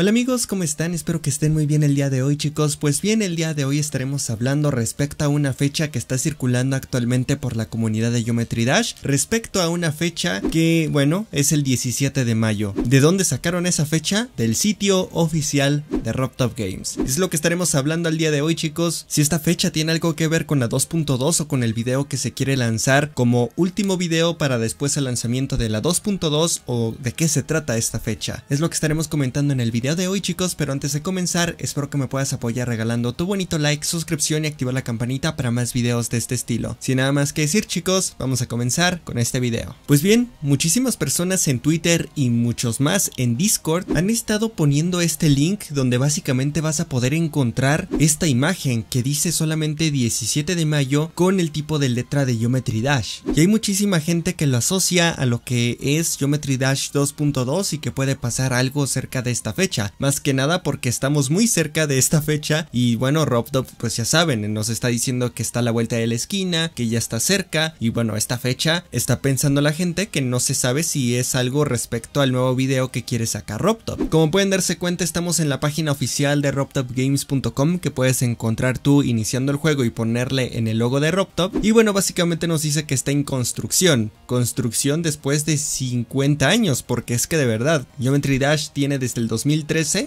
Hola amigos, ¿cómo están? Espero que estén muy bien el día de hoy chicos. Pues bien, el día de hoy estaremos hablando respecto a una fecha que está circulando actualmente por la comunidad de Geometry Dash, respecto a una fecha que, bueno, es el 17 de mayo. ¿De dónde sacaron esa fecha? Del sitio oficial de RobTop Games. Es lo que estaremos hablando al día de hoy chicos. Si esta fecha tiene algo que ver con la 2.2 o con el video que se quiere lanzar como último video para después el lanzamiento de la 2.2 o de qué se trata esta fecha. Es lo que estaremos comentando en el video de hoy chicos, pero antes de comenzar espero que me puedas apoyar regalando tu bonito like, suscripción y activar la campanita para más videos de este estilo. Sin nada más que decir chicos, vamos a comenzar con este video. Pues bien, muchísimas personas en Twitter y muchos más en Discord han estado poniendo este link donde básicamente vas a poder encontrar esta imagen que dice solamente 17 de mayo con el tipo de letra de Geometry Dash. Y hay muchísima gente que lo asocia a lo que es Geometry Dash 2.2 y que puede pasar algo cerca de esta fecha más que nada porque estamos muy cerca de esta fecha y bueno, RobTop pues ya saben, nos está diciendo que está a la vuelta de la esquina, que ya está cerca y bueno, esta fecha está pensando la gente que no se sabe si es algo respecto al nuevo video que quiere sacar RobTop Como pueden darse cuenta estamos en la página oficial de RobTopGames.com que puedes encontrar tú iniciando el juego y ponerle en el logo de RobTop y bueno, básicamente nos dice que está en construcción, construcción después de 50 años porque es que de verdad, Geometry Dash tiene desde el 2000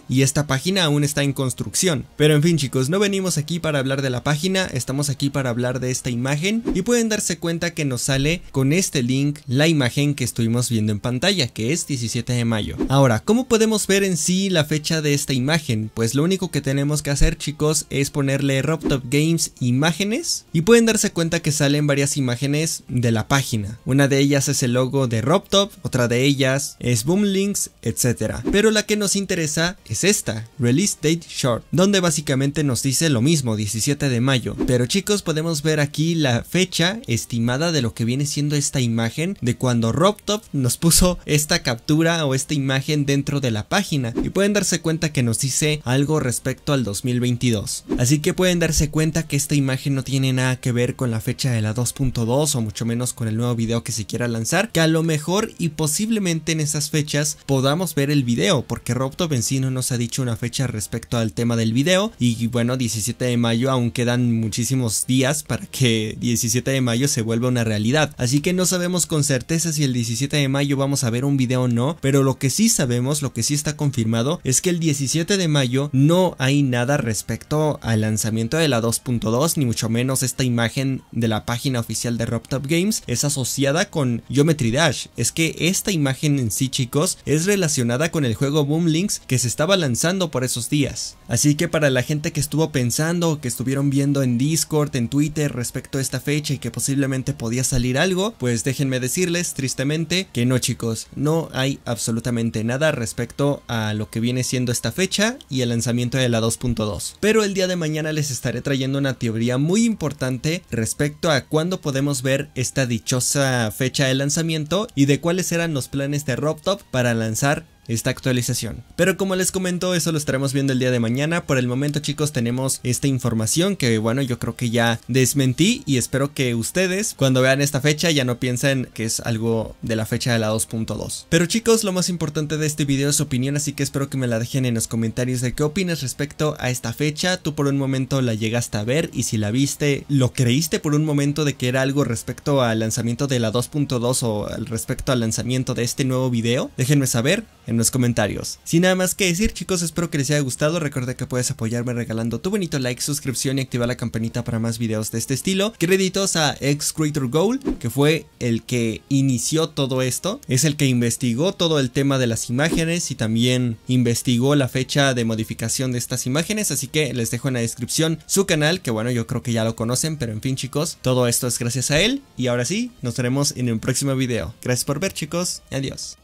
y esta página aún está en construcción. Pero en fin chicos, no venimos aquí para hablar de la página, estamos aquí para hablar de esta imagen y pueden darse cuenta que nos sale con este link la imagen que estuvimos viendo en pantalla, que es 17 de mayo. Ahora, ¿cómo podemos ver en sí la fecha de esta imagen? Pues lo único que tenemos que hacer chicos es ponerle RobTop Games imágenes y pueden darse cuenta que salen varias imágenes de la página. Una de ellas es el logo de RobTop, otra de ellas es Boomlinks, etcétera. Pero la que nos interesa es esta, Release Date Short, donde básicamente nos dice lo mismo, 17 de mayo. Pero chicos, podemos ver aquí la fecha estimada de lo que viene siendo esta imagen de cuando RobTop nos puso esta captura o esta imagen dentro de la página y pueden darse cuenta que nos dice algo respecto al 2022. Así que pueden darse cuenta que esta imagen no tiene nada que ver con la fecha de la 2.2 o mucho menos con el nuevo video que se quiera lanzar, que a lo mejor y posiblemente en esas fechas podamos ver el video porque RobTop no nos ha dicho una fecha respecto al tema del video y bueno, 17 de mayo aún quedan muchísimos días para que 17 de mayo se vuelva una realidad. Así que no sabemos con certeza si el 17 de mayo vamos a ver un video o no, pero lo que sí sabemos, lo que sí está confirmado es que el 17 de mayo no hay nada respecto al lanzamiento de la 2.2 ni mucho menos esta imagen de la página oficial de RobTop Games es asociada con Geometry Dash. Es que esta imagen en sí, chicos, es relacionada con el juego Boom Links que se estaba lanzando por esos días. Así que para la gente que estuvo pensando, que estuvieron viendo en Discord, en Twitter respecto a esta fecha y que posiblemente podía salir algo, pues déjenme decirles tristemente que no chicos, no hay absolutamente nada respecto a lo que viene siendo esta fecha y el lanzamiento de la 2.2. Pero el día de mañana les estaré trayendo una teoría muy importante respecto a cuándo podemos ver esta dichosa fecha de lanzamiento y de cuáles eran los planes de RobTop para lanzar esta actualización. Pero como les comento, eso lo estaremos viendo el día de mañana. Por el momento, chicos, tenemos esta información que, bueno, yo creo que ya desmentí y espero que ustedes, cuando vean esta fecha, ya no piensen que es algo de la fecha de la 2.2. Pero chicos, lo más importante de este video es su opinión, así que espero que me la dejen en los comentarios de qué opinas respecto a esta fecha. Tú por un momento la llegaste a ver y si la viste, ¿lo creíste por un momento de que era algo respecto al lanzamiento de la 2.2 o respecto al lanzamiento de este nuevo video? Déjenme saber en los comentarios. Sin nada más que decir chicos, espero que les haya gustado, recuerda que puedes apoyarme regalando tu bonito like, suscripción y activar la campanita para más videos de este estilo. Créditos a X Creator Goal, que fue el que inició todo esto, es el que investigó todo el tema de las imágenes y también investigó la fecha de modificación de estas imágenes, así que les dejo en la descripción su canal, que bueno, yo creo que ya lo conocen, pero en fin chicos, todo esto es gracias a él y ahora sí, nos veremos en el próximo video. Gracias por ver chicos, adiós.